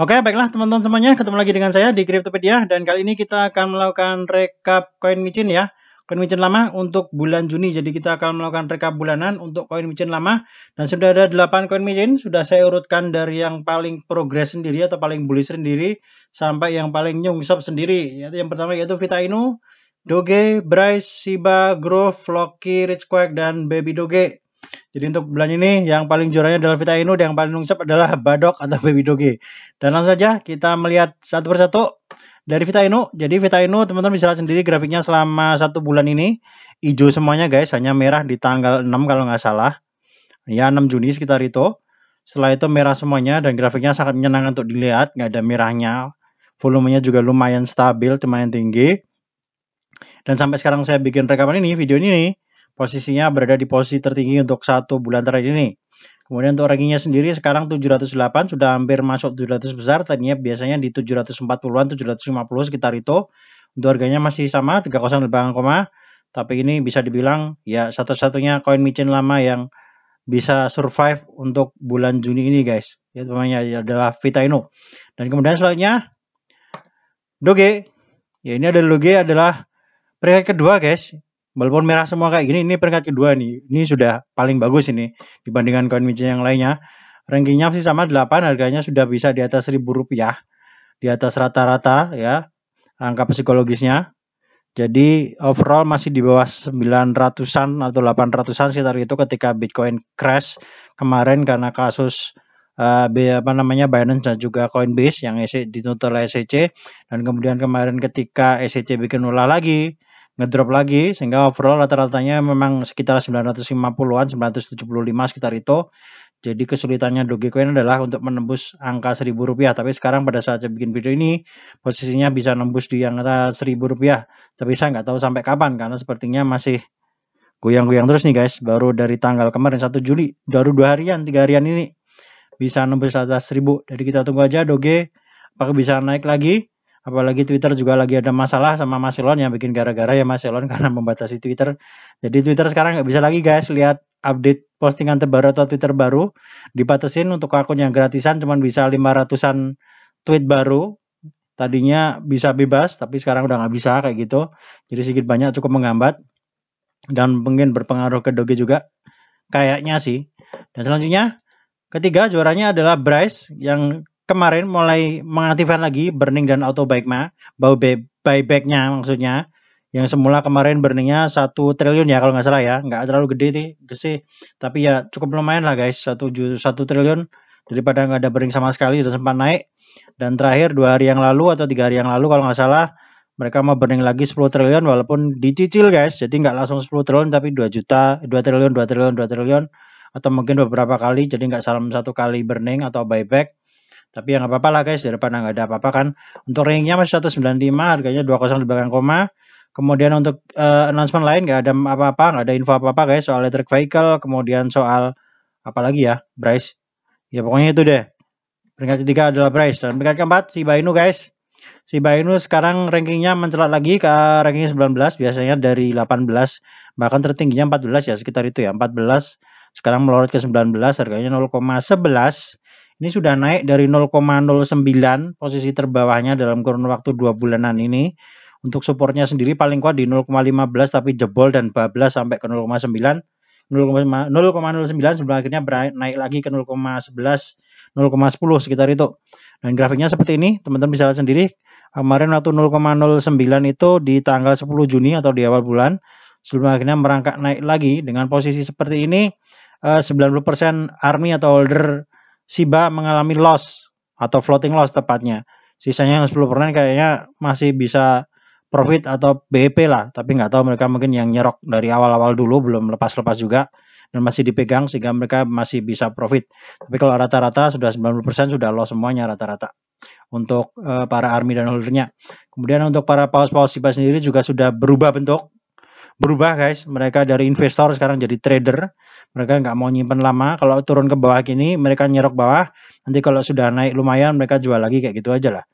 Oke, baiklah teman-teman semuanya, ketemu lagi dengan saya di Cryptopedia dan kali ini kita akan melakukan rekap koin micin ya. Koin micin lama untuk bulan Juni. Jadi kita akan melakukan rekap bulanan untuk koin micin lama dan sudah ada 8 koin micin sudah saya urutkan dari yang paling progres sendiri atau paling bullish sendiri sampai yang paling nyungsep sendiri. Yaitu yang pertama yaitu Vita Inu, Doge, Bryce, Shiba, Grove, Loki, Richquake dan Baby Doge. Jadi untuk bulan ini yang paling juaranya adalah Vita Inu dan yang paling nungsep adalah Badok atau Baby Doge. Dan langsung saja kita melihat satu persatu dari Vita Inu. Jadi Vita Inu teman-teman bisa lihat sendiri grafiknya selama satu bulan ini. Hijau semuanya guys, hanya merah di tanggal 6 kalau nggak salah. Ya 6 Juni sekitar itu. Setelah itu merah semuanya dan grafiknya sangat menyenangkan untuk dilihat. Nggak ada merahnya. Volumenya juga lumayan stabil, lumayan tinggi. Dan sampai sekarang saya bikin rekaman ini, video ini nih, posisinya berada di posisi tertinggi untuk satu bulan terakhir ini. Kemudian untuk rankingnya sendiri sekarang 708 sudah hampir masuk 700 besar tadinya biasanya di 740-an 750 sekitar itu. Untuk harganya masih sama 30 koma tapi ini bisa dibilang ya satu-satunya koin micin lama yang bisa survive untuk bulan Juni ini guys. Ya namanya adalah Vitaino. Dan kemudian selanjutnya Doge. Ya ini ada Doge adalah peringkat kedua guys walaupun merah semua kayak gini ini peringkat kedua nih ini sudah paling bagus ini dibandingkan koin micin yang lainnya rankingnya sih sama 8 harganya sudah bisa di atas ribu rupiah di atas rata-rata ya angka psikologisnya jadi overall masih di bawah 900-an atau 800-an sekitar itu ketika Bitcoin crash kemarin karena kasus uh, apa namanya Binance dan juga Coinbase yang e, dituntut oleh SEC dan kemudian kemarin ketika SEC bikin ulah lagi ngedrop lagi sehingga overall rata-ratanya memang sekitar 950-an 975 sekitar itu jadi kesulitannya Dogecoin adalah untuk menembus angka 1.000 rupiah tapi sekarang pada saat saya bikin video ini posisinya bisa nembus di angka 1.000 rupiah tapi saya nggak tahu sampai kapan karena sepertinya masih goyang-goyang terus nih guys baru dari tanggal kemarin 1 Juli baru dua harian tiga harian ini bisa nembus atas 1.000. jadi kita tunggu aja Doge apakah bisa naik lagi apalagi Twitter juga lagi ada masalah sama Mas Elon yang bikin gara-gara ya Mas Elon karena membatasi Twitter. Jadi Twitter sekarang nggak bisa lagi guys lihat update postingan terbaru atau Twitter baru dibatasin untuk akun yang gratisan cuman bisa 500-an tweet baru. Tadinya bisa bebas tapi sekarang udah nggak bisa kayak gitu. Jadi sedikit banyak cukup menghambat dan mungkin berpengaruh ke Doge juga kayaknya sih. Dan selanjutnya ketiga juaranya adalah Bryce yang kemarin mulai mengaktifkan lagi burning dan auto buyback ma, buybacknya maksudnya. Yang semula kemarin burningnya satu triliun ya kalau nggak salah ya, nggak terlalu gede sih, gede tapi ya cukup lumayan lah guys, satu satu triliun daripada nggak ada burning sama sekali sudah sempat naik. Dan terakhir dua hari yang lalu atau tiga hari yang lalu kalau nggak salah mereka mau burning lagi 10 triliun walaupun dicicil guys jadi nggak langsung 10 triliun tapi 2 juta 2 triliun 2 triliun 2 triliun atau mungkin beberapa kali jadi nggak salam satu kali burning atau buyback tapi yang nggak apa-apa lah guys, daripada nggak ada apa-apa kan. Untuk ringnya masih 195, harganya 20 di belakang koma. Kemudian untuk uh, announcement lain nggak ada apa-apa, nggak ada info apa-apa guys soal electric vehicle, kemudian soal apa lagi ya, Bryce. Ya pokoknya itu deh. Peringkat ketiga adalah Bryce dan peringkat keempat si Bainu guys. Si Bainu sekarang rankingnya mencelat lagi ke ranking 19 biasanya dari 18 bahkan tertingginya 14 ya sekitar itu ya 14 sekarang melorot ke 19 harganya 0,11 ini sudah naik dari 0,09 posisi terbawahnya dalam kurun waktu 2 bulanan ini. Untuk supportnya sendiri paling kuat di 0,15 tapi jebol dan bablas sampai ke 0,9. 0,09 sebelum akhirnya naik lagi ke 0,11, 0,10 sekitar itu. Dan grafiknya seperti ini, teman-teman bisa lihat sendiri. Kemarin waktu 0,09 itu di tanggal 10 Juni atau di awal bulan. Sebelum akhirnya merangkak naik lagi dengan posisi seperti ini. 90% eh, army atau holder Siba mengalami loss atau floating loss tepatnya. Sisanya yang 10% kayaknya masih bisa profit atau BEP lah, tapi nggak tahu mereka mungkin yang nyerok dari awal-awal dulu belum lepas-lepas juga dan masih dipegang sehingga mereka masih bisa profit. Tapi kalau rata-rata sudah 90% sudah loss semuanya rata-rata untuk eh, para army dan holdernya. Kemudian untuk para paus-paus Siba sendiri juga sudah berubah bentuk berubah guys. Mereka dari investor sekarang jadi trader. Mereka nggak mau nyimpan lama. Kalau turun ke bawah gini, mereka nyerok bawah. Nanti kalau sudah naik lumayan, mereka jual lagi kayak gitu aja lah.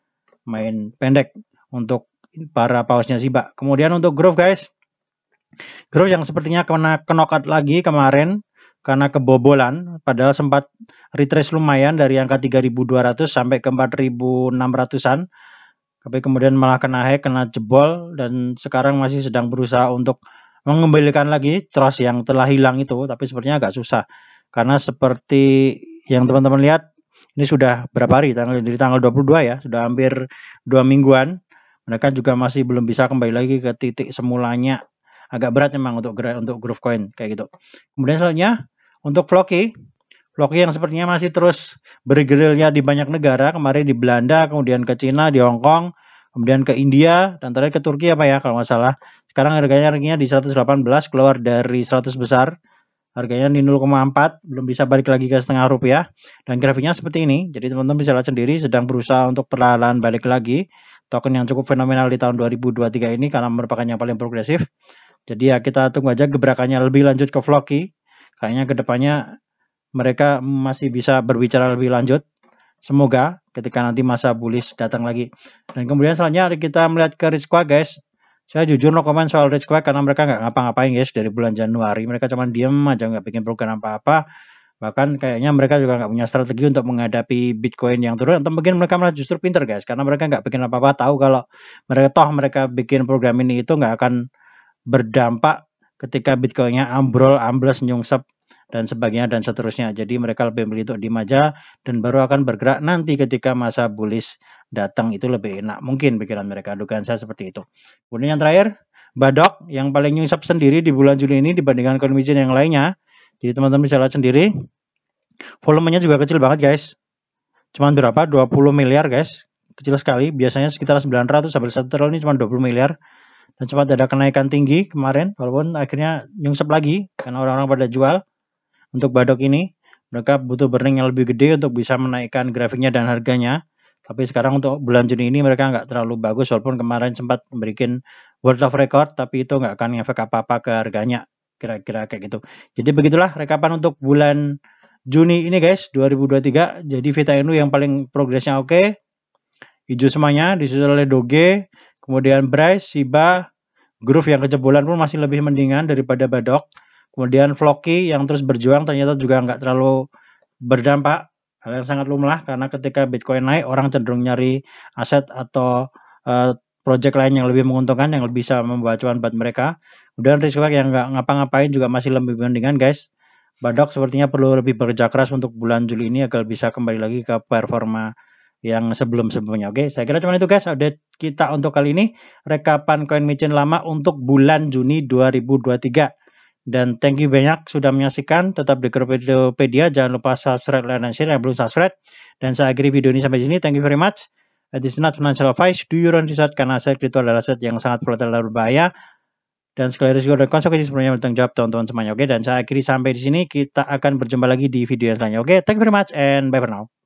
Main pendek untuk para pausnya sih pak. Kemudian untuk growth guys. Growth yang sepertinya kena kenokat lagi kemarin karena kebobolan padahal sempat retrace lumayan dari angka 3200 sampai ke 4600-an tapi kemudian malah kena hack, kena jebol dan sekarang masih sedang berusaha untuk mengembalikan lagi trust yang telah hilang itu, tapi sepertinya agak susah karena seperti yang teman-teman lihat ini sudah berapa hari tanggal dari tanggal 22 ya, sudah hampir dua mingguan. Mereka juga masih belum bisa kembali lagi ke titik semulanya. Agak berat memang untuk untuk groove coin kayak gitu. Kemudian selanjutnya untuk Floki, Floki yang sepertinya masih terus bergerilnya di banyak negara, kemarin di Belanda, kemudian ke Cina, di Hong Kong, kemudian ke India dan terakhir ke Turki apa ya kalau nggak salah. Sekarang harganya harganya di 118 keluar dari 100 besar. Harganya di 0,4, belum bisa balik lagi ke setengah rupiah. Dan grafiknya seperti ini. Jadi teman-teman bisa lihat sendiri sedang berusaha untuk perlahan balik lagi. Token yang cukup fenomenal di tahun 2023 ini karena merupakan yang paling progresif. Jadi ya kita tunggu aja gebrakannya lebih lanjut ke Floki. Kayaknya kedepannya mereka masih bisa berbicara lebih lanjut Semoga ketika nanti masa bullish datang lagi. Dan kemudian selanjutnya kita melihat ke ritz guys. Saya jujur no komen soal ritz karena mereka nggak ngapa-ngapain guys dari bulan Januari. Mereka cuma diem aja nggak bikin program apa-apa. Bahkan kayaknya mereka juga nggak punya strategi untuk menghadapi Bitcoin yang turun. Atau mungkin mereka malah justru pinter guys. Karena mereka nggak bikin apa-apa tahu kalau mereka toh mereka bikin program ini itu nggak akan berdampak ketika Bitcoinnya ambrol, ambles, nyungsep dan sebagainya dan seterusnya. Jadi mereka lebih memilih untuk dimaja dan baru akan bergerak nanti ketika masa bullish datang itu lebih enak mungkin pikiran mereka. Dugaan saya seperti itu. Kemudian yang terakhir, Badok yang paling nyungsep sendiri di bulan Juli ini dibandingkan kondisi yang lainnya. Jadi teman-teman bisa lihat sendiri. Volumenya juga kecil banget guys. Cuman berapa? 20 miliar guys. Kecil sekali. Biasanya sekitar 900 sampai 1 triliun ini cuma 20 miliar dan cepat ada kenaikan tinggi kemarin walaupun akhirnya nyungsep lagi karena orang-orang pada jual untuk Badok ini, mereka butuh burning yang lebih gede untuk bisa menaikkan grafiknya dan harganya. Tapi sekarang untuk bulan Juni ini mereka nggak terlalu bagus walaupun kemarin sempat memberikan world of record tapi itu nggak akan efek apa-apa ke harganya kira-kira kayak gitu. Jadi begitulah rekapan untuk bulan Juni ini guys 2023. Jadi Vita Inu yang paling progresnya oke. Okay. Hijau semuanya disusul oleh Doge, kemudian Bryce, Shiba, Groove yang kejebolan pun masih lebih mendingan daripada Badok. Kemudian Floki yang terus berjuang ternyata juga nggak terlalu berdampak. Hal yang sangat lumrah karena ketika Bitcoin naik orang cenderung nyari aset atau uh, project lain yang lebih menguntungkan yang lebih bisa membawa cuan buat mereka. Kemudian risk yang nggak ngapa-ngapain juga masih lebih mendingan guys. Badok sepertinya perlu lebih bekerja keras untuk bulan Juli ini agar bisa kembali lagi ke performa yang sebelum-sebelumnya. Oke, saya kira cuma itu guys update kita untuk kali ini. Rekapan koin micin lama untuk bulan Juni 2023. Dan thank you banyak sudah menyaksikan. Tetap di Wikipedia. Jangan lupa subscribe, like, dan share yang belum subscribe. Dan saya akhiri video ini sampai sini. Thank you very much. This is not financial advice. Do your own research karena aset kripto adalah aset yang sangat volatile dan berbahaya. Dan segala risiko dan konsekuensi sebenarnya bertanggung jawab teman-teman semuanya. Oke, okay? dan saya akhiri sampai di sini. Kita akan berjumpa lagi di video yang selanjutnya. Oke, okay? thank you very much and bye for now.